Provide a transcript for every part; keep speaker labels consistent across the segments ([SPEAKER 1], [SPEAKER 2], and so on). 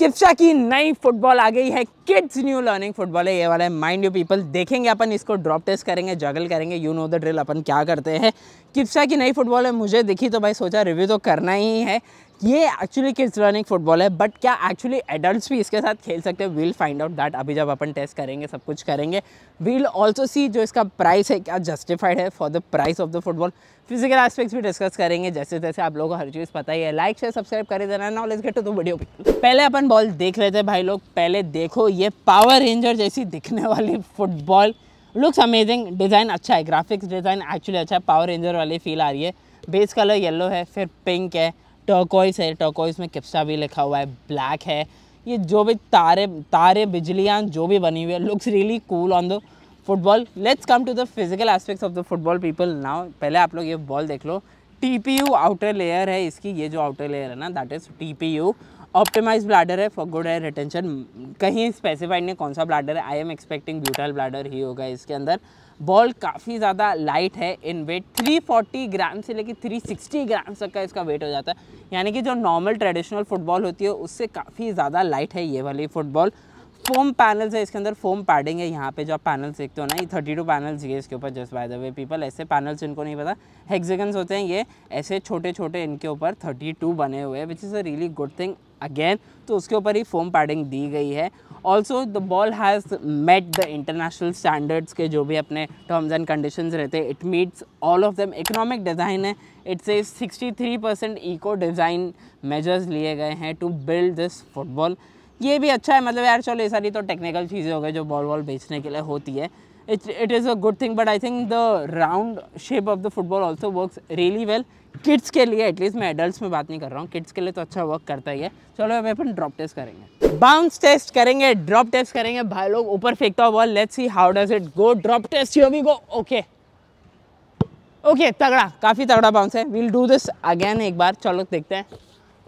[SPEAKER 1] किप्सा की नई फुटबॉल आ गई है किड्स न्यू लर्निंग फुटबॉल है ये वाला है माइंड यू पीपल देखेंगे अपन इसको ड्रॉप टेस्ट करेंगे जगल करेंगे यू नो द ड्रिल अपन क्या करते हैं किप्सा की नई फुटबॉल है मुझे दिखी तो भाई सोचा रिव्यू तो करना ही है ये एक्चुअली किड्स लर्निंग फुटबॉल है बट क्या एक्चुअली एडल्ट भी इसके साथ खेल सकते हैं वील फाइंड आउट दैट अभी जब अपन टेस्ट करेंगे सब कुछ करेंगे वील ऑल्सो सी जो इसका प्राइस है क्या जस्टिफाइड है for the price of the football physical aspects भी डिस्कस करेंगे जैसे जैसे आप लोगों को हर चीज़ पता ही है लाइक शेयर सब्सक्राइब कर देना ना let's get to the video पहले अपन बॉल देख लेते हैं भाई लोग पहले देखो ये पावर रेंजर जैसी दिखने वाली फुटबॉल लुक्स अमेजिंग डिज़ाइन अच्छा है ग्राफिक्स डिज़ाइन एक्चुअली अच्छा है पावर रेंजर वाली फील आ रही है बेस कलर येलो है फिर पिंक है टर्कोइस है टर्कोइस में किप्सा भी लिखा हुआ है ब्लैक है ये जो भी तारे तारे बिजलियाँ जो भी बनी हुई है looks really cool on the football let's come to the physical aspects of the football people now पहले आप लोग ये बॉल देख लो टी आउटर लेयर है इसकी ये जो आउटर लेयर है ना that is T optimize bladder है फॉर गुड एयर रिटेंशन कहीं स्पेसिफाइड नहीं कौन सा ब्लाडर है I am expecting butyl bladder ही होगा इसके अंदर बॉल काफ़ी ज़्यादा लाइट है इन वेट 340 ग्राम से लेकर 360 ग्राम तक का इसका वेट हो जाता है यानी कि जो नॉर्मल ट्रेडिशनल फुटबॉल होती है उससे काफ़ी ज़्यादा लाइट है ये वाली फुटबॉल फोम पैनल्स है इसके अंदर फोम पैडिंग है यहाँ पे जो आप पैनल्स देखते हो ना ये थर्टी टू पैनल्स ये इसके ऊपर just by the way people ऐसे पैनल्स इनको नहीं पता हेक्सिगन्स होते हैं ये ऐसे छोटे छोटे इनके ऊपर थर्टी टू बने हुए हैं which is a really good thing again तो उसके ऊपर ही फोम पैडिंग दी गई है also the ball has met the international standards के जो भी अपने टर्म्स एंड कंडीशन रहते हैं it meets all of them economic design है it's a 63 percent eco design measures लिए गए हैं टू बिल्ड दिस फुटबॉल ये भी अच्छा है मतलब यार चलो ये सारी तो टेक्निकल चीज़ें हो गई जो बॉल वॉल बेचने के लिए होती है it, it is a good thing but I think the round shape of the football also works really well. Kids के लिए एटलीस्ट मैं एडल्ट में बात नहीं कर रहा हूँ किड्स के लिए तो अच्छा वर्क करता ही है चलो अभी अपन ड्रॉप टेस्ट करेंगे बाउंस टेस्ट करेंगे ड्रॉप टेस्ट करेंगे भाई लोग ऊपर फेंकता हुआ ball let's see how does it go drop test you भी गो ओके ओके तगड़ा काफ़ी तगड़ा बाउंस है वील डू दिस अगेन एक बार चलो देखते हैं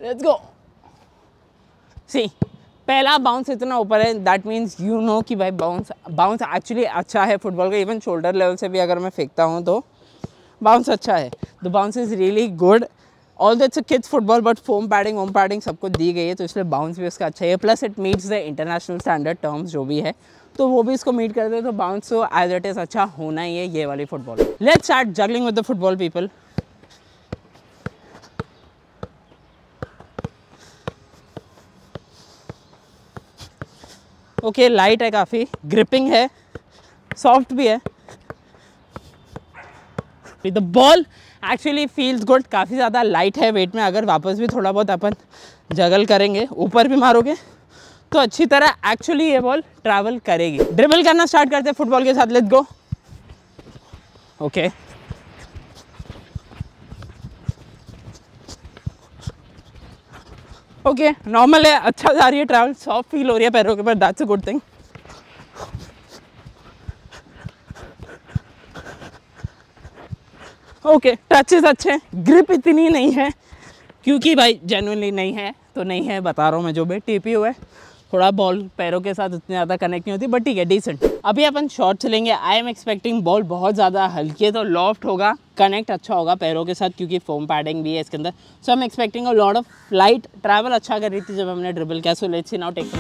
[SPEAKER 1] लेट्स गो सी पहला बाउंस इतना ऊपर है दैट मीन्स यू नो कि भाई बाउंस बाउंस एक्चुअली अच्छा है फुटबॉल का इवन शोल्डर लेवल से भी अगर मैं फेंकता हूँ तो बाउंस अच्छा है the bounce is really good all that's kids football but foam padding foam padding सबको दी गई है तो इसलिए बाउंस भी उसका अच्छा है plus it meets the international standard terms जो भी है तो वो भी इसको मीट करते हैं तो बाउंस एज इट इज़ अच्छा होना ही है ये वाली football let's start juggling with the football people okay light है काफ़ी ग्रिपिंग है सॉफ्ट भी है the ball actually feels good काफ़ी ज़्यादा लाइट है वेट में अगर वापस भी थोड़ा बहुत अपन जगल करेंगे ऊपर भी मारोगे तो अच्छी तरह एक्चुअली ये बॉल ट्रैवल करेगी ड्रिबल करना स्टार्ट करते हैं फुटबॉल के साथ let go okay okay. Okay normal है अच्छा जा रही है ट्रैवल सॉफ्ट फील हो रही है पैरों के पर that's a good thing okay touches अच्छे हैं ग्रिप इतनी नहीं है क्योंकि भाई जेनुअनली नहीं है तो नहीं है बता रहा हूँ मैं जो भी टीपी हुआ है थोड़ा बॉल पैरों के साथ इतनी ज़्यादा कनेक्ट नहीं होती बट ठीक है डिसेंट अभी अपन शॉर्ट चलेंगे आई एम एक्सपेक्टिंग बॉल बहुत ज़्यादा हल्की है तो लॉफ्ट होगा कनेक्ट अच्छा होगा पैरों के साथ क्योंकि फोम पैडिंग भी है इसके अंदर so I am expecting a lot of flight travel अच्छा कर रही थी जब हमने ड्रिबल कैसे so let's see now take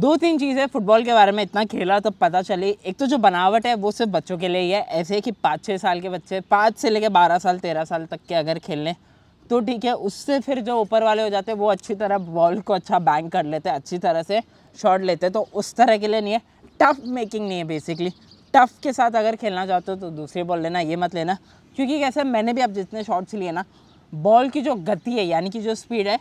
[SPEAKER 1] दो तीन चीज़ें फुटबॉल के बारे में इतना खेला तो पता चली एक तो जो बनावट है वो सिर्फ बच्चों के लिए ही है ऐसे कि पाँच छः साल के बच्चे पाँच से लेकर बारह साल तेरह साल तक के अगर खेल लें तो ठीक है उससे फिर जो ऊपर वाले हो जाते हैं वो अच्छी तरह बॉल को अच्छा बैंग कर लेते हैं अच्छी तरह से शॉट लेते हैं तो उस तरह के लिए नहीं है टफ मेकिंग नहीं है बेसिकली टफ के साथ अगर खेलना चाहते हो तो दूसरी बॉल लेना ये मत लेना क्योंकि कैसे मैंने भी अब जितने शॉट्स लिए ना बॉल की जो गति है यानी कि जो स्पीड है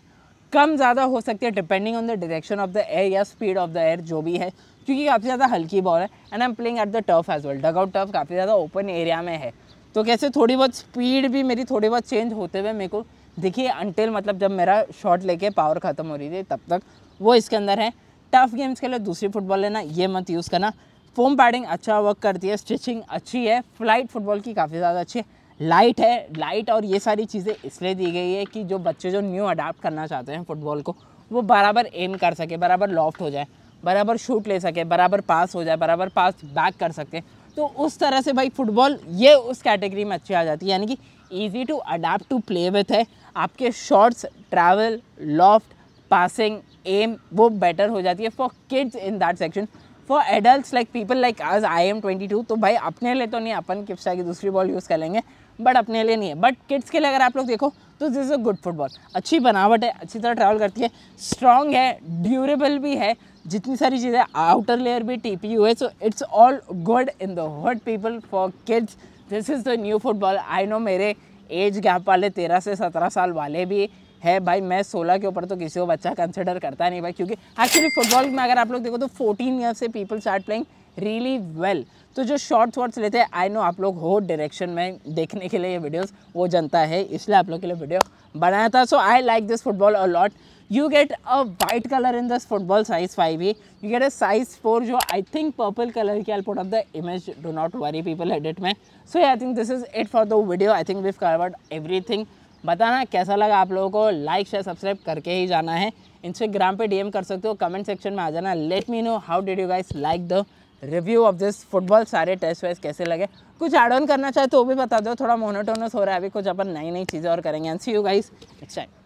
[SPEAKER 1] कम ज़्यादा हो सकती है depending on the direction of the air या स्पीड ऑफ द एयर जो भी है क्योंकि काफ़ी ज़्यादा हल्की बॉल है and I am playing at the turf as well dugout turf काफ़ी ज़्यादा ओपन एरिया में है तो कैसे थोड़ी बहुत स्पीड भी मेरी थोड़ी बहुत चेंज होते हुए मेरे को देखिए अनटिल मतलब जब मेरा शॉट लेके पावर ख़त्म हो रही थी तब तक वो इसके अंदर है टफ गेम्स के लिए दूसरी फुटबॉल लेना ये मत यूज़ करना फोम पैडिंग अच्छा वर्क करती है स्टिचिंग अच्छी है फ्लाइट फुटबॉल की काफ़ी ज़्यादा अच्छी है लाइट है लाइट और ये सारी चीज़ें इसलिए दी गई है कि जो बच्चे जो न्यू अडाप्ट करना चाहते हैं फुटबॉल को वो बराबर एम कर सके बराबर लॉफ्ट हो जाए बराबर शूट ले सके बराबर पास हो जाए बराबर पास बैक कर सके तो उस तरह से भाई फुटबॉल ये उस कैटेगरी में अच्छी आ जाती है यानी कि easy to adapt to play with है आपके shorts travel loft passing um वो बेटर हो जाती है for kids in that section for adult like people like आज आई एम ट्वेंटी टू तो भाई अपने लिए तो नहीं अपन किप्सा की दूसरी बॉल यूज़ कर लेंगे बट अपने लिए नहीं है बट किड्स के लिए अगर आप लोग देखो तो this is a good football अच्छी बनावट है अच्छी तरह ट्रैवल करती है स्ट्रॉन्ग है ड्यूरेबल भी है जितनी सारी चीज़ें आउटर लेयर भी टी पी यू है so it's all good in the hurt people for kids this is the new football I know मेरे एज गैप वाले तेरह से सत्रह साल वाले भी है भाई मैं सोलह के ऊपर तो किसी को बच्चा कंसिडर करता नहीं भाई क्योंकि एक्चुअली फुटबॉल में अगर आप लोग देखो तो फोर्टीन ईयर से people start playing really well तो जो शॉर्ट्स वॉर्ट्स लेते हैं आई नो आप लोग हो डायरेक्शन में देखने के लिए ये वीडियोस वो जनता है इसलिए आप लोग के लिए वीडियो बनाया था so I like this football a lot you get a white colour in this football size five ही you get a size four जो आई थिंक पर्पल कलर की I put off the image do not worry people edit में so I think this is it for the video I think we've covered every बताना कैसा लगा आप लोगों को like share subscribe करके ही जाना है इंस्टाग्राम पे डीएम कर सकते हो कमेंट सेक्शन में आ जाना let me know how did you guys like the review of this football सारे टेस्ट वेस्ट कैसे लगे कुछ ऐड ऑन करना चाहे तो वो भी बता दो थोड़ा मोनोटोनस हो रहा है अभी कुछ अपन नई नई चीज़ें और करेंगे and see you guys next time